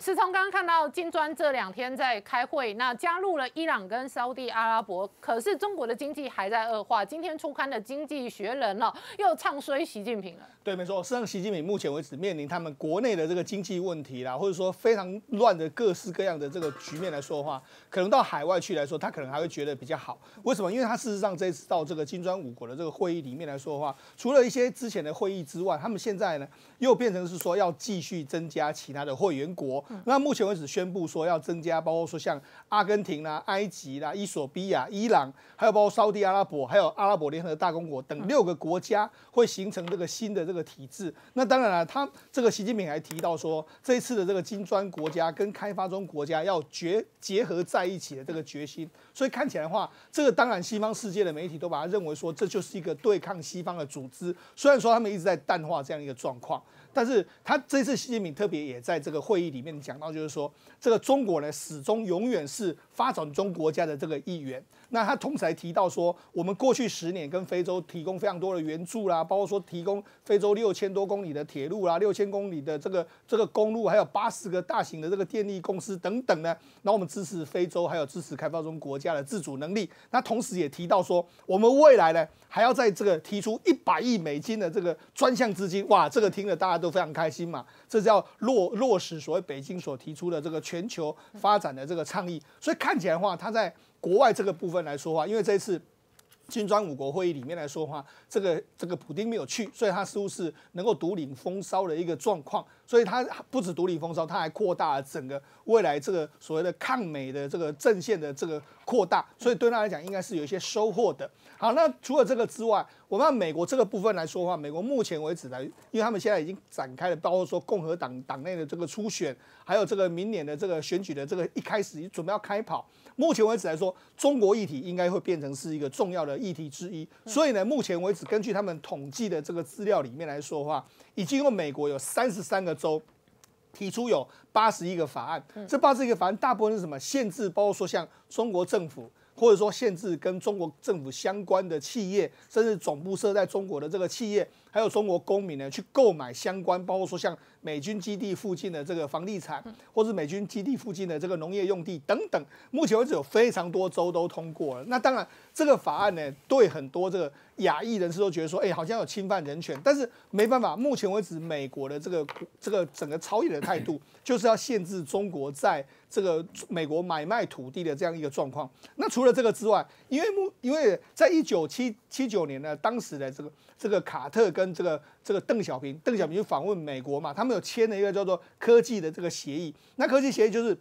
思聪刚刚看到金砖这两天在开会，那加入了伊朗跟沙地阿拉伯，可是中国的经济还在恶化。今天出刊的《经济学人》哦，又唱衰习近平了。对，没错，实际上习近平目前为止面临他们国内的这个经济问题啦，或者说非常乱的各式各样的这个局面来说话，可能到海外去来说，他可能还会觉得比较好。为什么？因为他事实上这次到这个金砖五国的这个会议里面来说话，除了一些之前的会议之外，他们现在呢又变成是说要继续增加其他的会员国。那目前为止宣布说要增加，包括说像阿根廷啦、埃及啦、伊索比亚、伊朗，还有包括沙地阿拉伯、还有阿拉伯联合大公国等六个国家会形成这个新的这个体制。那当然了，他这个习近平还提到说，这一次的这个金砖国家跟开发中国家要结结合在一起的这个决心。所以看起来的话，这个当然西方世界的媒体都把它认为说这就是一个对抗西方的组织。虽然说他们一直在淡化这样一个状况，但是他这次习近平特别也在这个会议里面。讲到就是说，这个中国呢始终永远是发展中国家的这个一员。那他同时还提到说，我们过去十年跟非洲提供非常多的援助啦，包括说提供非洲六千多公里的铁路啦，六千公里的这个这个公路，还有八十个大型的这个电力公司等等呢。那我们支持非洲，还有支持开发中国家的自主能力。那同时也提到说，我们未来呢还要在这个提出一百亿美金的这个专项资金。哇，这个听了大家都非常开心嘛。这叫落落实所谓北。已经所提出的这个全球发展的这个倡议，所以看起来的话，他在国外这个部分来说话，因为这一次。金砖五国会议里面来说话，这个这个普丁没有去，所以他似乎是能够独领风骚的一个状况，所以他不止独领风骚，他还扩大了整个未来这个所谓的抗美的这个阵线的这个扩大，所以对他来讲应该是有一些收获的。好，那除了这个之外，我们美国这个部分来说话，美国目前为止来，因为他们现在已经展开了，包括说共和党党内的这个初选，还有这个明年的这个选举的这个一开始准备要开跑，目前为止来说，中国议题应该会变成是一个重要的。的议题之一，所以呢，目前为止，根据他们统计的这个资料里面来说话，已经有美国有三十三个州提出有八十一个法案，这八十一个法案大部分是什么？限制，包括说像中国政府，或者说限制跟中国政府相关的企业，甚至总部设在中国的这个企业。还有中国公民呢，去购买相关，包括说像美军基地附近的这个房地产，或者美军基地附近的这个农业用地等等。目前为止，有非常多州都通过了。那当然，这个法案呢，对很多这个亚裔人士都觉得说，哎，好像有侵犯人权。但是没办法，目前为止，美国的这个这个整个超野的态度，就是要限制中国在这个美国买卖土地的这样一个状况。那除了这个之外，因为目因为在一九七七九年呢，当时的这个这个卡特跟跟这个这个邓小平，邓小平就访问美国嘛，他们有签了一个叫做科技的这个协议。那科技协议就是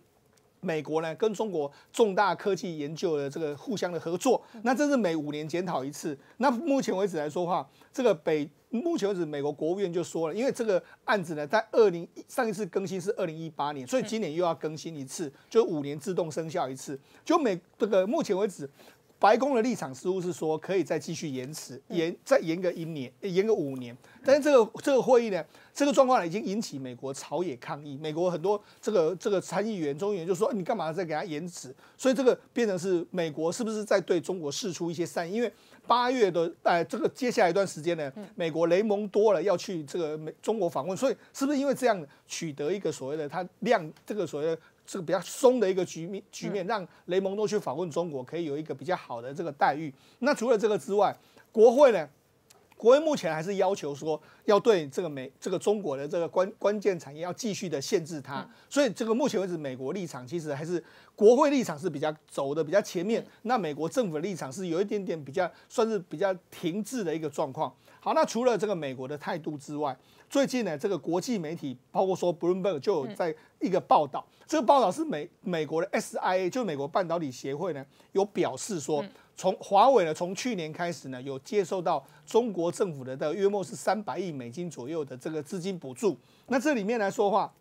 美国呢跟中国重大科技研究的这个互相的合作。那这是每五年检讨一次。那目前为止来说话，这个北目前为止美国国务院就说了，因为这个案子呢在二零上一次更新是二零一八年，所以今年又要更新一次，就五年自动生效一次。就美这个目前为止。白宫的立场似乎是说可以再继续延迟，延再延个一年，延个五年。但是这个这个会议呢，这个状况已经引起美国朝野抗议。美国很多这个这个参议员、中议员就说：“你干嘛再给他延迟？”所以这个变成是美国是不是在对中国释出一些善意？因为八月的哎，这个接下来一段时间呢，美国雷蒙多了要去这个美中国访问，所以是不是因为这样取得一个所谓的他量这个所谓？这个比较松的一个局面，局面让雷蒙多去访问中国，可以有一个比较好的这个待遇。那除了这个之外，国会呢？国会目前还是要求说，要对这个美这个中国的这个关关键产业要继续的限制它，所以这个目前为止，美国立场其实还是国会立场是比较走的比较前面，那美国政府的立场是有一点点比较算是比较停滞的一个状况。好，那除了这个美国的态度之外，最近呢，这个国际媒体包括说 Bloomberg 就有在一个报道，这个报道是美美国的 SIA，就美国半导体协会呢有表示说。从华为呢，从去年开始呢，有接受到中国政府的的约莫是三百亿美金左右的这个资金补助。那这里面来说话，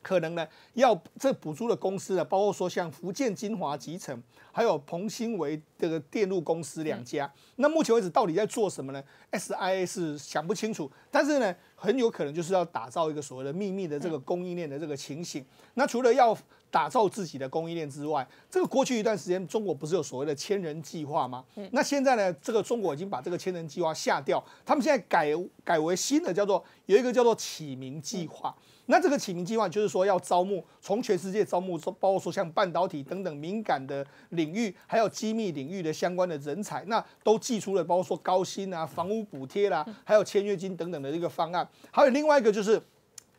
可能呢，要这补助的公司呢，包括说像福建金华集成，还有鹏新伟。这个电路公司两家，那目前为止到底在做什么呢？SIA 是想不清楚，但是呢，很有可能就是要打造一个所谓的秘密的这个供应链的这个情形。那除了要打造自己的供应链之外，这个过去一段时间中国不是有所谓的千人计划吗？那现在呢，这个中国已经把这个千人计划下掉，他们现在改改为新的叫做有一个叫做启明计划。那这个启明计划就是说要招募从全世界招募，包括说像半导体等等敏感的领域，还有机密领。域的相关的人才，那都寄出了，包括说高薪啊、房屋补贴啦，还有签约金等等的这个方案。还有另外一个就是，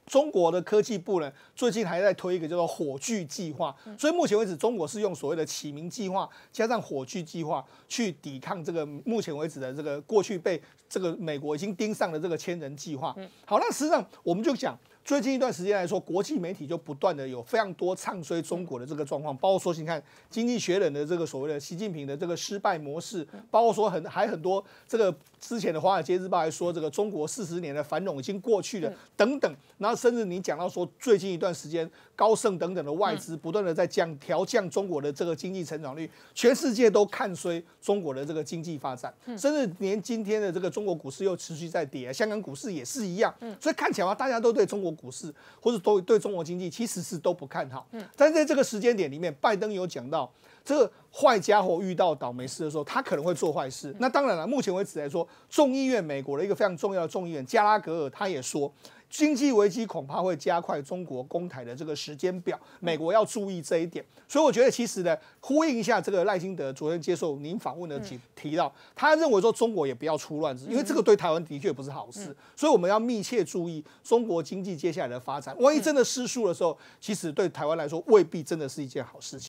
中国的科技部呢，最近还在推一个叫做火炬计划。所以目前为止，中国是用所谓的启明计划加上火炬计划去抵抗这个目前为止的这个过去被这个美国已经盯上的这个千人计划。好，那实际上我们就讲。最近一段时间来说，国际媒体就不断的有非常多唱衰中国的这个状况，包括说，你看《经济学人》的这个所谓的习近平的这个失败模式，包括说很还很多这个之前的《华尔街日报》还说这个中国四十年的繁荣已经过去了等等。然后甚至你讲到说，最近一段时间高盛等等的外资不断的在降调降中国的这个经济成长率，全世界都看衰中国的这个经济发展，甚至连今天的这个中国股市又持续在跌，香港股市也是一样。所以看起来大家都对中国。股市或者对对中国经济其实是都不看好，嗯，但是在这个时间点里面，拜登有讲到这个坏家伙遇到倒霉事的时候，他可能会做坏事。那当然了，目前为止来说，众议院美国的一个非常重要的众议院加拉格尔，他也说。经济危机恐怕会加快中国公台的这个时间表，美国要注意这一点。所以我觉得，其实呢，呼应一下这个赖清德昨天接受您访问的提提到，他认为说中国也不要出乱子，因为这个对台湾的确不是好事。所以我们要密切注意中国经济接下来的发展，万一真的失速的时候，其实对台湾来说未必真的是一件好事情。